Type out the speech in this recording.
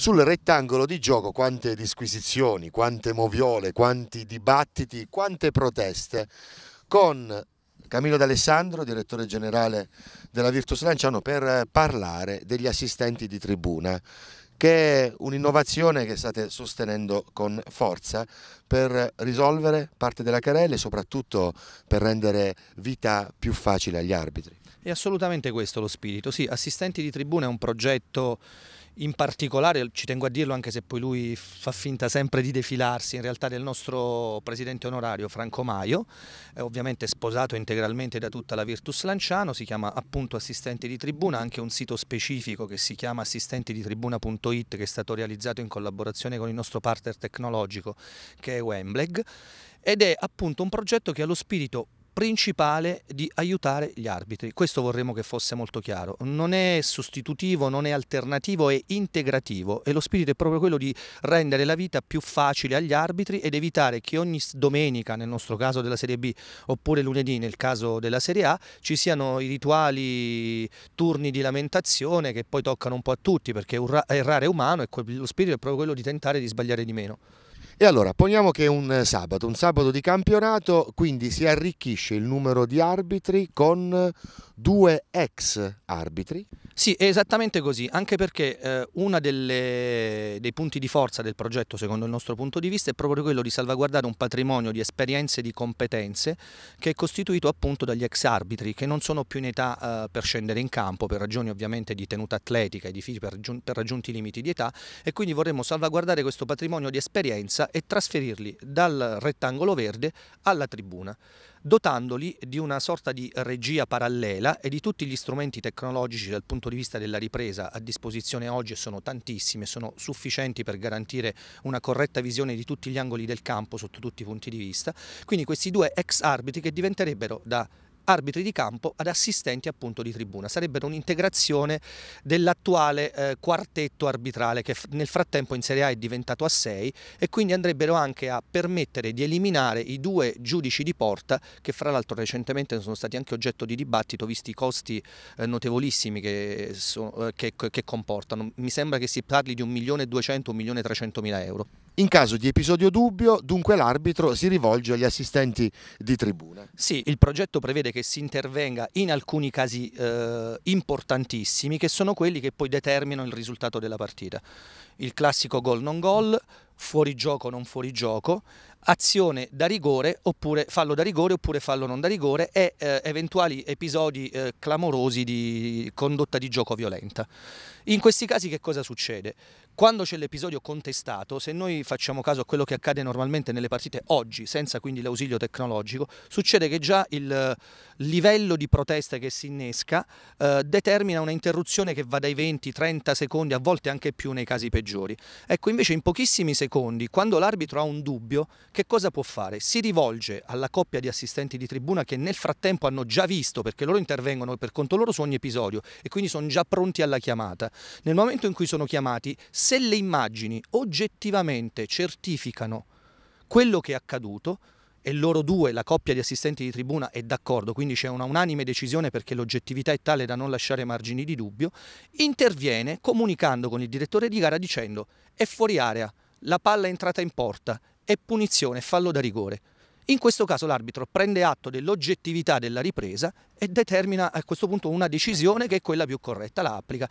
Sul rettangolo di gioco quante disquisizioni, quante moviole, quanti dibattiti, quante proteste con Camillo D'Alessandro, direttore generale della Virtus Lanciano, per parlare degli assistenti di tribuna, che è un'innovazione che state sostenendo con forza per risolvere parte della querela e soprattutto per rendere vita più facile agli arbitri. È assolutamente questo lo spirito, sì, assistenti di tribuna è un progetto in particolare, ci tengo a dirlo anche se poi lui fa finta sempre di defilarsi, in realtà del nostro presidente onorario Franco Maio, ovviamente sposato integralmente da tutta la Virtus Lanciano, si chiama appunto Assistenti di Tribuna, anche un sito specifico che si chiama assistentiditribuna.it che è stato realizzato in collaborazione con il nostro partner tecnologico che è Wembleg ed è appunto un progetto che ha lo spirito principale di aiutare gli arbitri. Questo vorremmo che fosse molto chiaro. Non è sostitutivo, non è alternativo, è integrativo e lo spirito è proprio quello di rendere la vita più facile agli arbitri ed evitare che ogni domenica, nel nostro caso della Serie B, oppure lunedì nel caso della Serie A, ci siano i rituali turni di lamentazione che poi toccano un po' a tutti perché errare è umano e lo spirito è proprio quello di tentare di sbagliare di meno. E allora, poniamo che è un eh, sabato, un sabato di campionato, quindi si arricchisce il numero di arbitri con due ex arbitri sì, è esattamente così, anche perché eh, uno dei punti di forza del progetto, secondo il nostro punto di vista, è proprio quello di salvaguardare un patrimonio di esperienze e di competenze che è costituito appunto dagli ex arbitri che non sono più in età eh, per scendere in campo, per ragioni ovviamente di tenuta atletica e di fisi per, per raggiunti limiti di età e quindi vorremmo salvaguardare questo patrimonio di esperienza e trasferirli dal rettangolo verde alla tribuna dotandoli di una sorta di regia parallela e di tutti gli strumenti tecnologici dal punto di vista della ripresa a disposizione oggi sono tantissimi sono sufficienti per garantire una corretta visione di tutti gli angoli del campo sotto tutti i punti di vista. Quindi questi due ex arbitri che diventerebbero da arbitri di campo ad assistenti appunto di tribuna. Sarebbero un'integrazione dell'attuale eh, quartetto arbitrale che nel frattempo in Serie A è diventato a 6 e quindi andrebbero anche a permettere di eliminare i due giudici di porta che fra l'altro recentemente sono stati anche oggetto di dibattito visti i costi eh, notevolissimi che, so, eh, che, che comportano. Mi sembra che si parli di 1.200.000-1.300.000 euro. In caso di episodio dubbio, dunque l'arbitro si rivolge agli assistenti di tribuna. Sì, il progetto prevede che si intervenga in alcuni casi eh, importantissimi che sono quelli che poi determinano il risultato della partita. Il classico gol non gol, fuori fuorigioco non fuori gioco, azione da rigore oppure fallo da rigore oppure fallo non da rigore e eh, eventuali episodi eh, clamorosi di condotta di gioco violenta. In questi casi che cosa succede? Quando c'è l'episodio contestato, se noi facciamo caso a quello che accade normalmente nelle partite oggi, senza quindi l'ausilio tecnologico, succede che già il livello di protesta che si innesca eh, determina una interruzione che va dai 20-30 secondi, a volte anche più nei casi peggiori. Ecco, invece in pochissimi secondi, quando l'arbitro ha un dubbio, che cosa può fare? Si rivolge alla coppia di assistenti di tribuna che nel frattempo hanno già visto, perché loro intervengono per conto loro su ogni episodio e quindi sono già pronti alla chiamata. Nel momento in cui sono chiamati, se le immagini oggettivamente certificano quello che è accaduto, e loro due, la coppia di assistenti di tribuna, è d'accordo, quindi c'è una unanime decisione perché l'oggettività è tale da non lasciare margini di dubbio, interviene comunicando con il direttore di gara dicendo è fuori area, la palla è entrata in porta, e punizione, fallo da rigore. In questo caso l'arbitro prende atto dell'oggettività della ripresa e determina a questo punto una decisione che è quella più corretta, la applica.